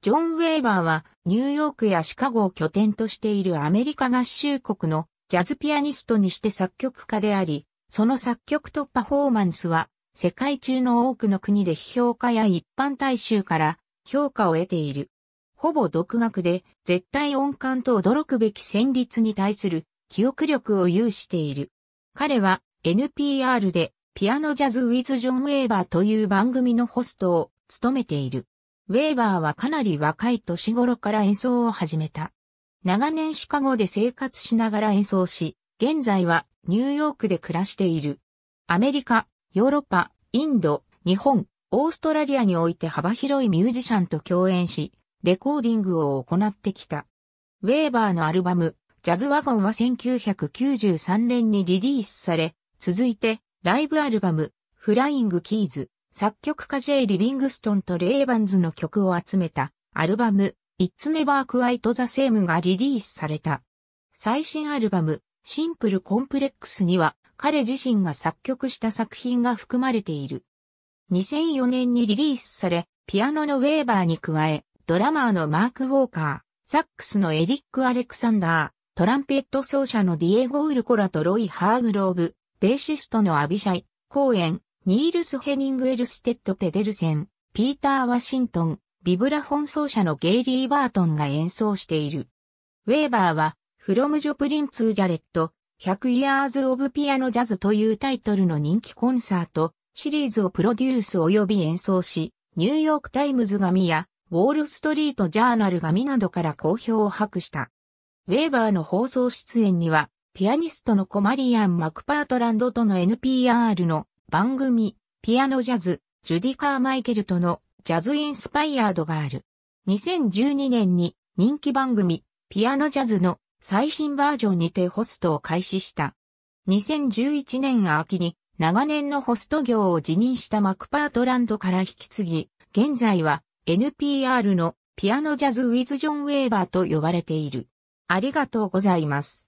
ジョン・ウェーバーはニューヨークやシカゴを拠点としているアメリカ合衆国のジャズピアニストにして作曲家であり、その作曲とパフォーマンスは世界中の多くの国で批評家や一般大衆から評価を得ている。ほぼ独学で絶対音感と驚くべき旋律に対する記憶力を有している。彼は NPR でピアノジャズウィズ・ジョン・ウェーバーという番組のホストを務めている。ウェーバーはかなり若い年頃から演奏を始めた。長年シカゴで生活しながら演奏し、現在はニューヨークで暮らしている。アメリカ、ヨーロッパ、インド、日本、オーストラリアにおいて幅広いミュージシャンと共演し、レコーディングを行ってきた。ウェーバーのアルバム、ジャズワゴンは1993年にリリースされ、続いて、ライブアルバム、フライングキーズ、作曲家 J. リビングストンとレイ・バンズの曲を集めたアルバム It's Never Quite the Same がリリースされた。最新アルバムシンプルコンプレックスには彼自身が作曲した作品が含まれている。2004年にリリースされ、ピアノのウェーバーに加え、ドラマーのマーク・ウォーカー、サックスのエリック・アレクサンダー、トランペット奏者のディエゴ・ウルコラとロイ・ハーグローブ、ベーシストのアビシャイ、コーエン、ニールス・ヘニング・エルステッド・ペデルセン、ピーター・ワシントン、ビブラフォン奏者のゲイリー・バートンが演奏している。ウェーバーは、フロム・ジョプリン・ツー・ジャレット、100 Years of Piano Jazz というタイトルの人気コンサート、シリーズをプロデュース及び演奏し、ニューヨークタイムズ紙や、ウォールストリートジャーナル紙などから好評を博した。ウェーバーの放送出演には、ピアニストのコマリアン・マクパートランドとの NPR の番組、ピアノジャズ、ジュディカー・マイケルとのジャズインスパイアードがある。2012年に人気番組、ピアノジャズの最新バージョンにてホストを開始した。2011年秋に長年のホスト業を辞任したマクパートランドから引き継ぎ、現在は NPR のピアノジャズウィズ・ジョン・ウェーバーと呼ばれている。ありがとうございます。